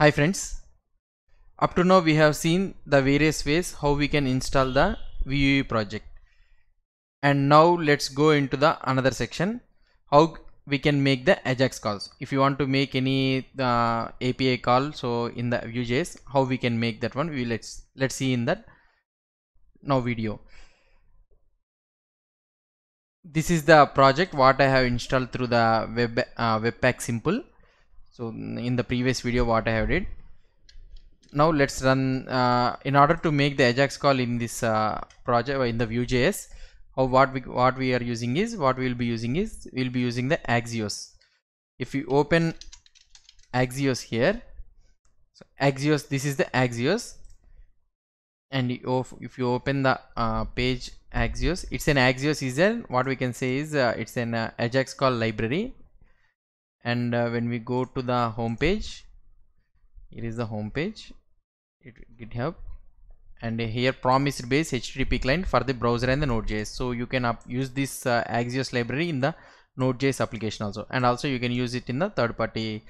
Hi friends, up to now we have seen the various ways how we can install the VUE project and now let's go into the another section how we can make the Ajax calls if you want to make any uh, API call so in the Vue.js how we can make that one we let's let's see in that now video this is the project what I have installed through the web uh, webpack simple so in the previous video what I have did now let's run uh, in order to make the Ajax call in this uh, project in the Vue.js how what we what we are using is what we'll be using is we'll be using the Axios if you open Axios here so Axios this is the Axios and if you open the uh, page Axios it's an Axios is what we can say is uh, it's an uh, Ajax call library and uh, when we go to the home page it is the home page it, github and here promised base http client for the browser and the node.js so you can up, use this uh, axios library in the node.js application also and also you can use it in the third party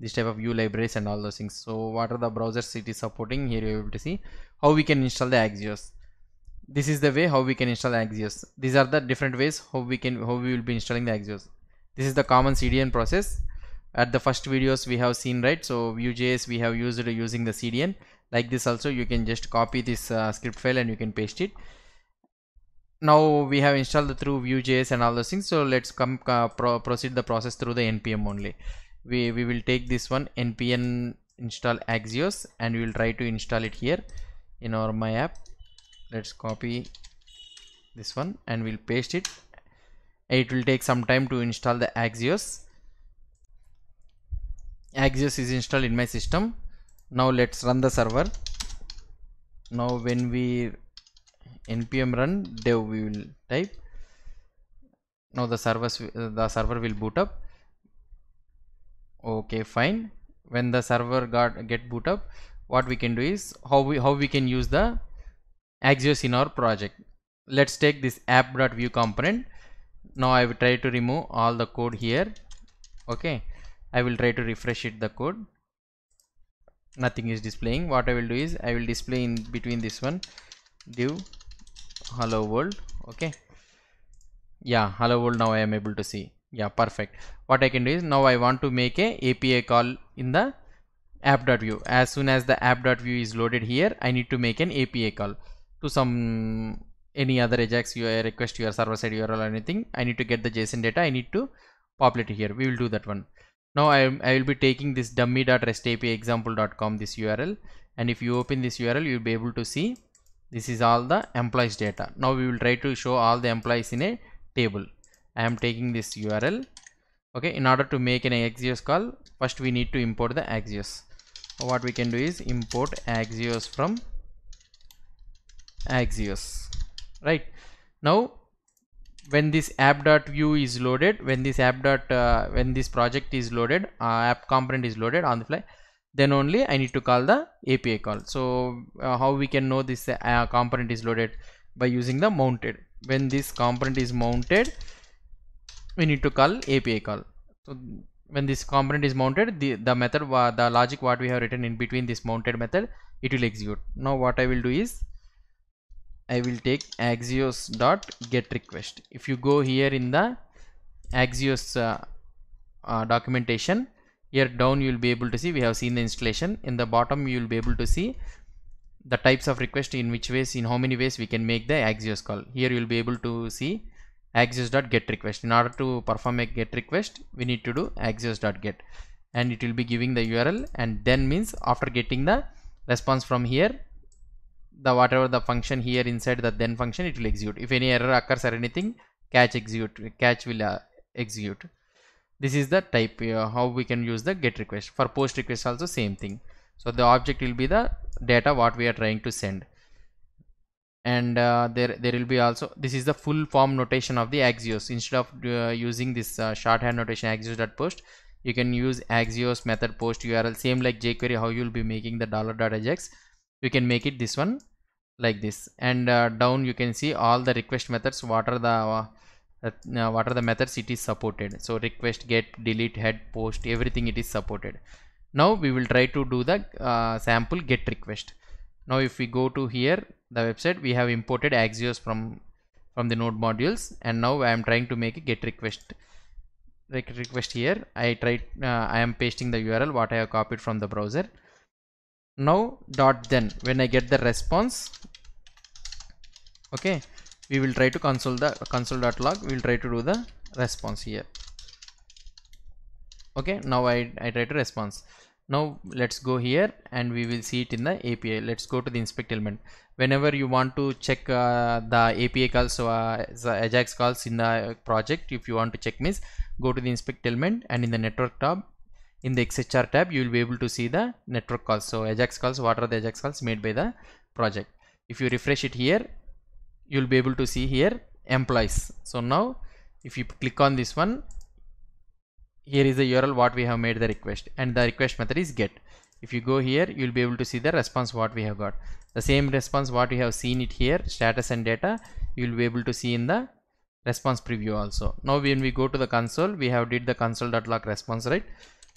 this type of view libraries and all those things so what are the browsers it is supporting here you will to see how we can install the axios this is the way how we can install axios these are the different ways how we can how we will be installing the axios this is the common cdn process at the first videos we have seen right so Vue.js we have used using the CDN like this also you can just copy this uh, script file and you can paste it now we have installed through Vue.js and all those things so let's come uh, pro proceed the process through the npm only we, we will take this one npm install axios and we will try to install it here in our my app let's copy this one and we'll paste it it will take some time to install the axios Axios is installed in my system now let's run the server now when we npm run dev we will type now the service the server will boot up okay fine when the server got get boot up what we can do is how we how we can use the axios in our project let's take this app.view component now i will try to remove all the code here okay I will try to refresh it the code nothing is displaying what I will do is I will display in between this one div hello world okay yeah hello world now I am able to see yeah perfect what I can do is now I want to make a API call in the app.view as soon as the app.view is loaded here I need to make an API call to some any other Ajax UI request your server side URL or anything I need to get the JSON data I need to populate here we will do that one now I, I will be taking this dummy.restapiexample.com this URL and if you open this URL you'll be able to see this is all the employees data now we will try to show all the employees in a table I am taking this URL okay in order to make an Axios call first we need to import the Axios what we can do is import Axios from Axios right now when this app.view is loaded when this app dot uh, when this project is loaded uh, app component is loaded on the fly then only I need to call the API call so uh, how we can know this uh, component is loaded by using the mounted when this component is mounted we need to call API call so when this component is mounted the the method the logic what we have written in between this mounted method it will execute now what I will do is I will take axios dot get request if you go here in the axios uh, uh, documentation here down you will be able to see we have seen the installation in the bottom you will be able to see the types of request in which ways in how many ways we can make the axios call here you will be able to see axios dot get request in order to perform a get request we need to do axios dot get and it will be giving the url and then means after getting the response from here the whatever the function here inside the then function it will execute if any error occurs or anything catch execute catch will uh, execute this is the type uh, how we can use the get request for post request also same thing so the object will be the data what we are trying to send and uh, there there will be also this is the full form notation of the axios instead of uh, using this uh, shorthand notation axios.post you can use axios method post url same like jquery how you'll be making the dollar dot ajax you can make it this one like this and uh, down you can see all the request methods what are the uh, what are the methods it is supported so request get delete head post everything it is supported now we will try to do the uh, sample get request now if we go to here the website we have imported axios from from the node modules and now i am trying to make a get request get request here i tried uh, i am pasting the url what i have copied from the browser now dot then when i get the response okay we will try to console the console.log we will try to do the response here okay now I, I try to response now let's go here and we will see it in the API let's go to the inspect element whenever you want to check uh, the API calls so uh, the Ajax calls in the project if you want to check means go to the inspect element and in the network tab in the XHR tab you will be able to see the network calls so Ajax calls what are the Ajax calls made by the project if you refresh it here you'll be able to see here employees so now if you click on this one here is the URL what we have made the request and the request method is get if you go here you'll be able to see the response what we have got the same response what we have seen it here status and data you'll be able to see in the response preview also now when we go to the console we have did the console.log response right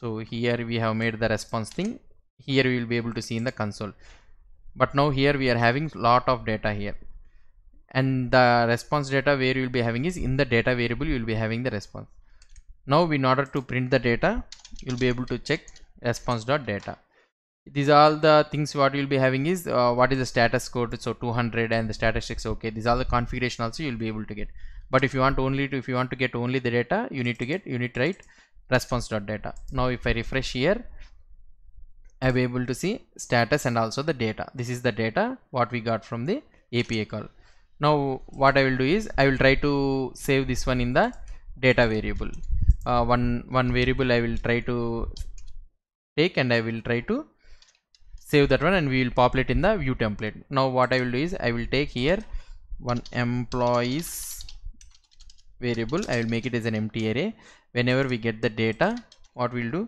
so here we have made the response thing here we will be able to see in the console but now here we are having lot of data here and the response data where you will be having is in the data variable you will be having the response now in order to print the data you'll be able to check response dot data these are all the things what you'll be having is uh, what is the status code so 200 and the statistics okay these are the configuration also you'll be able to get but if you want only to if you want to get only the data you need to get to write response dot data now if i refresh here i'll be able to see status and also the data this is the data what we got from the API call now what I will do is I will try to save this one in the data variable uh, one one variable I will try to take and I will try to save that one and we will populate in the view template now what I will do is I will take here one employees variable I will make it as an empty array whenever we get the data what we'll do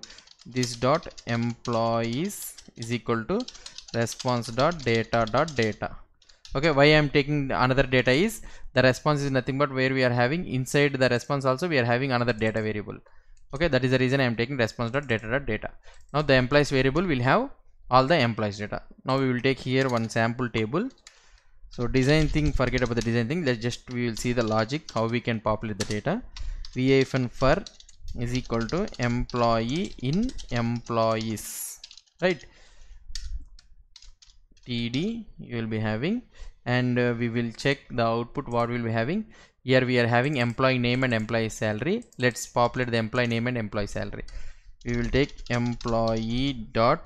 this dot employees is equal to response dot data dot data okay why i'm taking another data is the response is nothing but where we are having inside the response also we are having another data variable okay that is the reason i am taking response dot data dot data now the employees variable will have all the employees data now we will take here one sample table so design thing forget about the design thing let's just we will see the logic how we can populate the data va for is equal to employee in employees right td you will be having and uh, we will check the output what we'll be having here we are having employee name and employee salary let's populate the employee name and employee salary we will take employee dot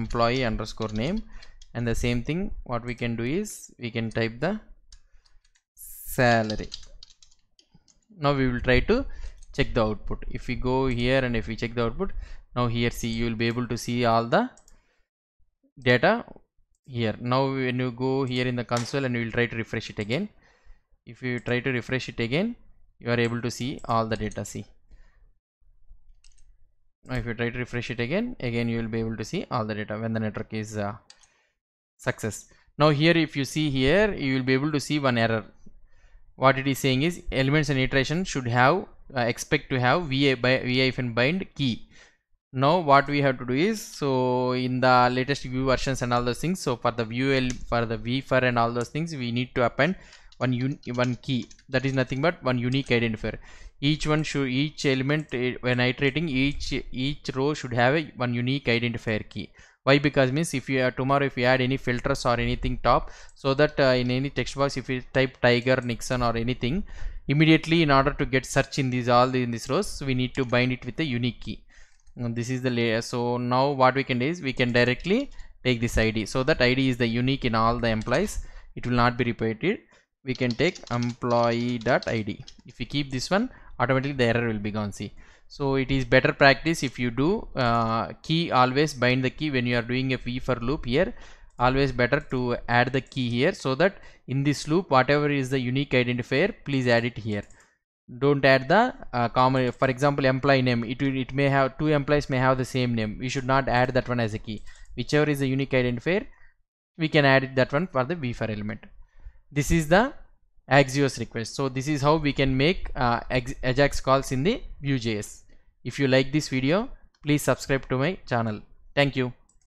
employee underscore name and the same thing what we can do is we can type the salary now we will try to check the output if we go here and if we check the output now here see you will be able to see all the data here now when you go here in the console and you will try to refresh it again if you try to refresh it again you are able to see all the data see now if you try to refresh it again again you will be able to see all the data when the network is uh, success now here if you see here you will be able to see one error what it is saying is elements and iteration should have uh, expect to have va by va bind key now what we have to do is so in the latest view versions and all those things so for the view for the for and all those things we need to append one un one key that is nothing but one unique identifier each one should each element eh, when iterating each each row should have a, one unique identifier key why because means if you uh, tomorrow if you add any filters or anything top so that uh, in any text box if you type tiger nixon or anything immediately in order to get search in these all in these rows we need to bind it with a unique key this is the layer so now what we can do is we can directly take this id so that id is the unique in all the employees it will not be repeated we can take employee dot id if we keep this one automatically the error will be gone see so it is better practice if you do uh, key always bind the key when you are doing a v for loop here always better to add the key here so that in this loop whatever is the unique identifier please add it here don't add the uh, for example employee name it it may have two employees may have the same name we should not add that one as a key whichever is a unique identifier we can add that one for the v4 element this is the axios request so this is how we can make uh, ajax calls in the vue.js if you like this video please subscribe to my channel thank you